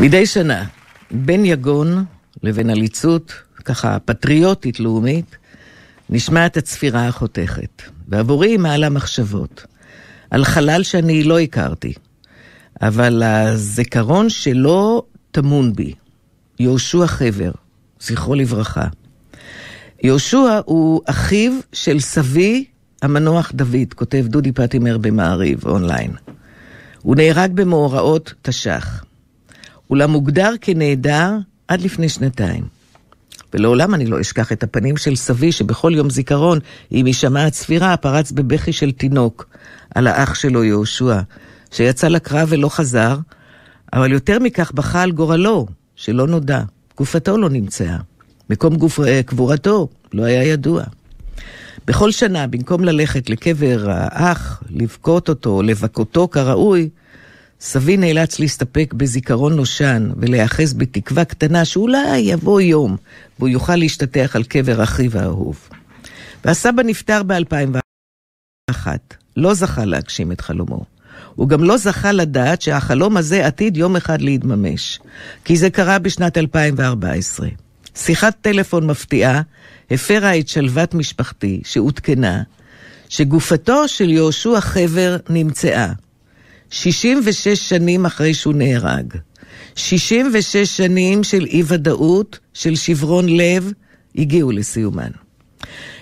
מדי שנה, בין יגון לבין עליצות, ככה פטריוטית לאומית, נשמעת הצפירה החותכת. ועבורי היא מעלה מחשבות, על חלל שאני לא הכרתי, אבל הזיכרון שלו טמון בי. יהושע חבר, זכרו לברכה. יהושע הוא אחיו של סבי המנוח דוד, כותב דודי פטימר במעריב אונליין. הוא נהרג במאורעות תש"ח, אולם הוגדר כנעדר עד לפני שנתיים. ולעולם אני לא אשכח את הפנים של סבי, שבכל יום זיכרון, עם הישמע הצפירה, פרץ בבכי של תינוק על האח שלו יהושע, שיצא לקרב ולא חזר, אבל יותר מכך בכה על גורלו, שלא נודע. גופתו לא נמצאה. מקום גוף, אה, קבורתו לא היה ידוע. בכל שנה, במקום ללכת לקבר האח, לבכות אותו, לבכותו כראוי, סבי נאלץ להסתפק בזיכרון נושן ולהיאחז בתקווה קטנה שאולי יבוא יום והוא יוכל להשתטח על קבר אחיו האהוב. והסבא נפטר ב-2001, לא זכה להגשים את חלומו. הוא גם לא זכה לדעת שהחלום הזה עתיד יום אחד להתממש, כי זה קרה בשנת 2014. שיחת טלפון מפתיעה הפרה את שלוות משפחתי, שעודכנה, שגופתו של יהושע חבר נמצאה. 66 שנים אחרי שהוא נהרג. 66 שנים של אי-ודאות, של שברון לב, הגיעו לסיומן.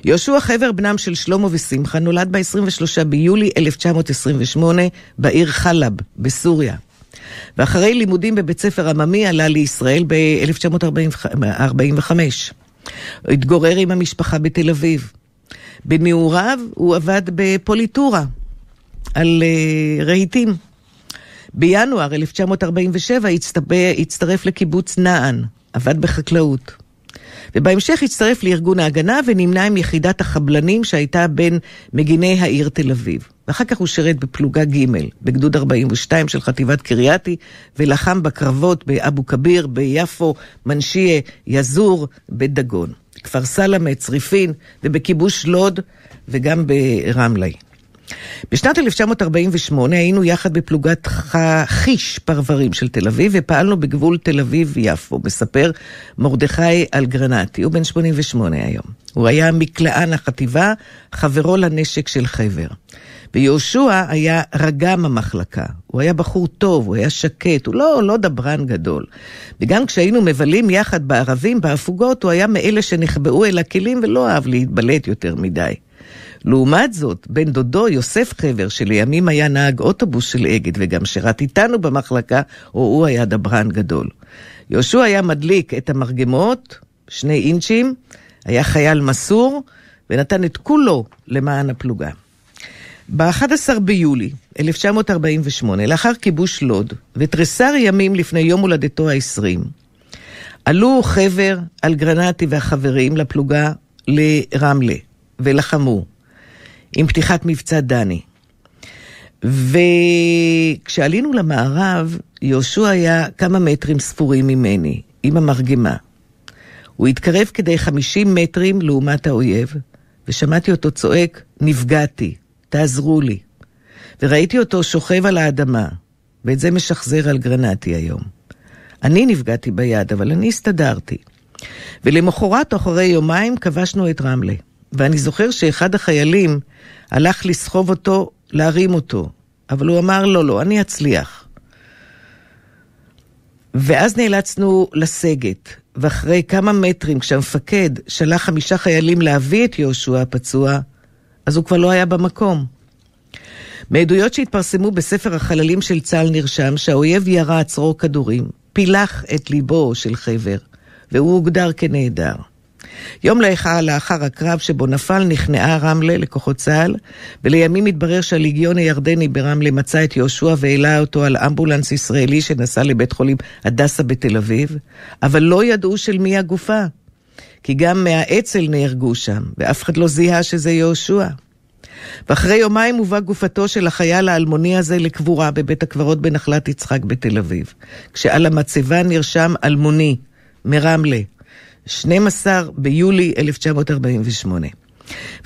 יהושע חבר, בנם של שלמה ושמחה, נולד ב-23 ביולי 1928 בעיר חלב, בסוריה. ואחרי לימודים בבית ספר עממי עלה לישראל ב-1945. התגורר עם המשפחה בתל אביב. בנעוריו הוא עבד בפוליטורה, על uh, רהיטים. בינואר 1947 הצטרף, הצטרף לקיבוץ נען, עבד בחקלאות. ובהמשך הצטרף לארגון ההגנה ונמנה עם יחידת החבלנים שהייתה בין מגיני העיר תל אביב. ואחר כך הוא שירת בפלוגה ג' בגדוד 42 של חטיבת קרייתי, ולחם בקרבות באבו כביר, ביפו, מנשיה, יזור, בדגון. כפר סלמה, צריפין, ובכיבוש לוד, וגם ברמלה. בשנת 1948 היינו יחד בפלוגת חיש פרברים של תל אביב, ופעלנו בגבול תל אביב-יפו, מספר מרדכי אלגרנטי, הוא בן 88 היום. הוא היה מקלען החטיבה, חברו לנשק של חבר. ויהושע היה רגם המחלקה. הוא היה בחור טוב, הוא היה שקט, הוא לא, לא דברן גדול. וגם כשהיינו מבלים יחד בערבים, בהפוגות, הוא היה מאלה שנחבאו אל הכלים ולא אהב להתבלט יותר מדי. לעומת זאת, בן דודו, יוסף חבר, שלימים היה נהג אוטובוס של אגד וגם שירת איתנו במחלקה, או הוא היה דברן גדול. יהושע היה מדליק את המרגמות, שני אינצ'ים, היה חייל מסור, ונתן את כולו למען הפלוגה. ב-11 ביולי 1948, לאחר כיבוש לוד, ותריסר ימים לפני יום הולדתו ה-20, עלו חבר, אלגרנטי והחברים לפלוגה לרמלה, ולחמו. עם פתיחת מבצע דני. וכשעלינו למערב, יהושע היה כמה מטרים ספורים ממני, עם המרגמה. הוא התקרב כדי 50 מטרים לעומת האויב, ושמעתי אותו צועק, נפגעתי, תעזרו לי. וראיתי אותו שוכב על האדמה, ואת זה משחזר על גרנטי היום. אני נפגעתי ביד, אבל אני הסתדרתי. ולמחרת, אחרי יומיים, כבשנו את רמלה. ואני זוכר שאחד החיילים, הלך לסחוב אותו, להרים אותו. אבל הוא אמר, לא, לא, אני אצליח. ואז נאלצנו לסגת, ואחרי כמה מטרים, כשהמפקד שלח חמישה חיילים להביא את יהושע הפצוע, אז הוא כבר לא היה במקום. מעדויות שהתפרסמו בספר החללים של צה"ל נרשם שהאויב ירה עצרו כדורים, פילח את ליבו של חבר, והוא הוגדר כנעדר. יום לאחר לאחר הקרב שבו נפל נכנעה רמלה לכוחות צה"ל, ולימים התברר שהליגיון הירדני ברמלה מצא את יהושע והעלה אותו על אמבולנס ישראלי שנסע לבית חולים הדסה בתל אביב, אבל לא ידעו של מי הגופה, כי גם מהאצ"ל נהרגו שם, ואף אחד לא זיהה שזה יהושע. ואחרי יומיים הובאה גופתו של החייל האלמוני הזה לקבורה בבית הקברות בנחלת יצחק בתל אביב, כשעל המצבה נרשם אלמוני, מרמלה, 12 ביולי 1948.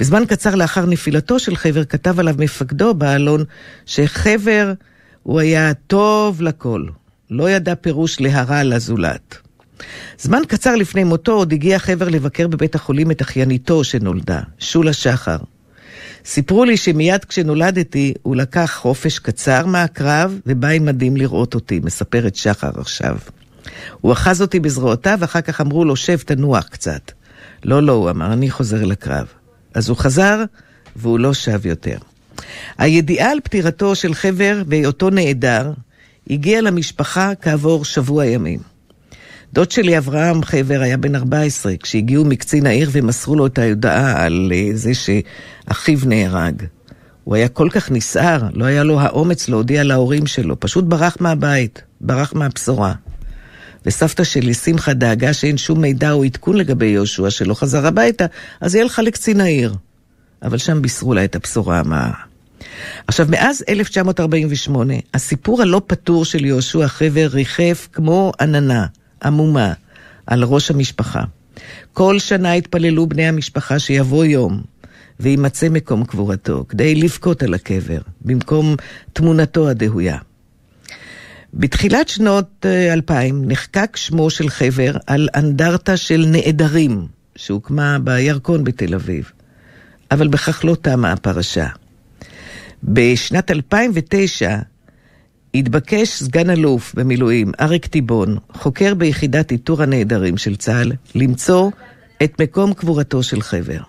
וזמן קצר לאחר נפילתו של חבר כתב עליו מפקדו באלון, שחבר הוא היה טוב לכל, לא ידע פירוש להרע לזולת. זמן קצר לפני מותו עוד הגיע חבר לבקר בבית החולים את אחייניתו שנולדה, שולה שחר. סיפרו לי שמיד כשנולדתי הוא לקח חופש קצר מהקרב ובא עם מדים לראות אותי, מספרת שחר עכשיו. הוא אחז אותי בזרועותיו, ואחר כך אמרו לו, שב, תנוח קצת. לא, לא, הוא אמר, אני חוזר לקרב. אז הוא חזר, והוא לא שב יותר. הידיעה על פטירתו של חבר והיותו נעדר, הגיעה למשפחה כעבור שבוע ימים. דוד שלי אברהם חבר היה בן 14 כשהגיעו מקצין העיר ומסרו לו את ההודעה על אה, זה שאחיו נהרג. הוא היה כל כך נסער, לא היה לו האומץ להודיע להורים שלו, פשוט ברח מהבית, ברח מהבשורה. וסבתא שלי, שמחה, דאגה שאין שום מידע או עדכון לגבי יהושע שלא חזר הביתה, אז היא הלכה לקצין העיר. אבל שם בישרו לה את הבשורה המאה. עכשיו, מאז 1948, הסיפור הלא פתור של יהושע חבר ריחף כמו עננה, עמומה, על ראש המשפחה. כל שנה התפללו בני המשפחה שיבוא יום ויימצא מקום קבורתו, כדי לבכות על הקבר, במקום תמונתו הדהויה. בתחילת שנות אה, אלפיים נחקק שמו של חבר על אנדרטה של נעדרים, שהוקמה בירקון בתל אביב, אבל בכך לא תמה הפרשה. בשנת 2009 התבקש סגן אלוף במילואים אריק טיבון, חוקר ביחידת איתור הנעדרים של צה"ל, למצוא את מקום קבורתו של חבר.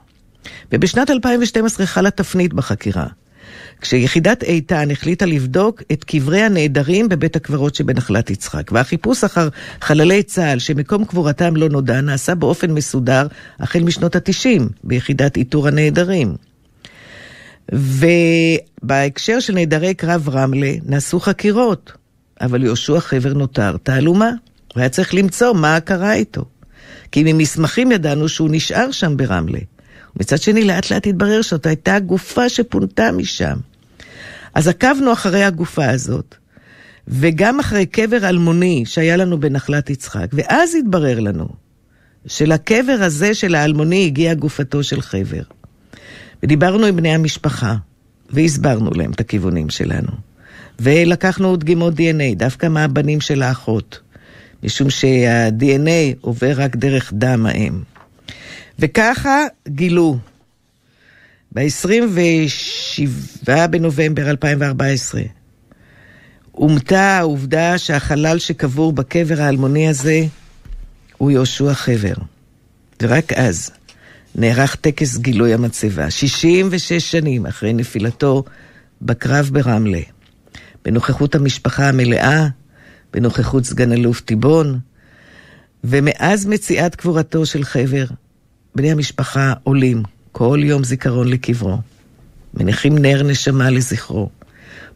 ובשנת 2012 חלה תפנית בחקירה. כשיחידת איתן החליטה לבדוק את קברי הנעדרים בבית הקברות שבנחלת יצחק, והחיפוש אחר חללי צה"ל שמקום קבורתם לא נודע נעשה באופן מסודר החל משנות התשעים ביחידת איתור הנעדרים. ובהקשר של נעדרי קרב רמלה נעשו חקירות, אבל יהושע חבר נותר תעלומה, והיה צריך למצוא מה קרה איתו. כי ממסמכים ידענו שהוא נשאר שם ברמלה. ומצד שני, לאט לאט התברר שזאת הייתה הגופה שפונתה משם. אז עקבנו אחרי הגופה הזאת, וגם אחרי קבר אלמוני שהיה לנו בנחלת יצחק, ואז התברר לנו שלקבר הזה של האלמוני הגיעה גופתו של חבר. ודיברנו עם בני המשפחה, והסברנו להם את הכיוונים שלנו. ולקחנו דגימות דנ"א, דווקא מהבנים של האחות, משום שה עובר רק דרך דם האם. וככה גילו ב-27 בנובמבר 2014 אומתה העובדה שהחלל שקבור בקבר האלמוני הזה הוא יהושע חבר. ורק אז נערך טקס גילוי המצבה, 66 שנים אחרי נפילתו בקרב ברמלה, בנוכחות המשפחה המלאה, בנוכחות סגן אלוף טיבון, ומאז מציאת קבורתו של חבר, בני המשפחה עולים כל יום זיכרון לקברו. מניחים נר נשמה לזכרו.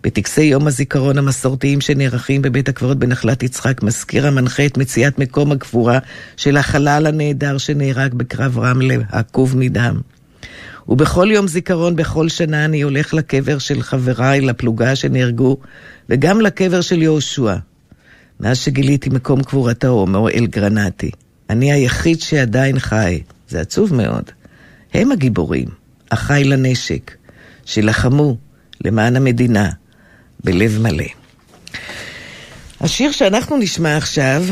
בטקסי יום הזיכרון המסורתיים שנערכים בבית הקברות בנחלת יצחק, מזכיר המנחה את מציאת מקום הקבורה של החלל הנהדר שנהרג בקרב רמלה, עקוב מדם. ובכל יום זיכרון בכל שנה אני הולך לקבר של חבריי לפלוגה שנהרגו, וגם לקבר של יהושע, מאז שגיליתי מקום קבורתו, אל גרנטי. אני היחיד שעדיין חי. זה עצוב מאוד. הם הגיבורים, אחי לנשק, שלחמו למען המדינה בלב מלא. השיר שאנחנו נשמע עכשיו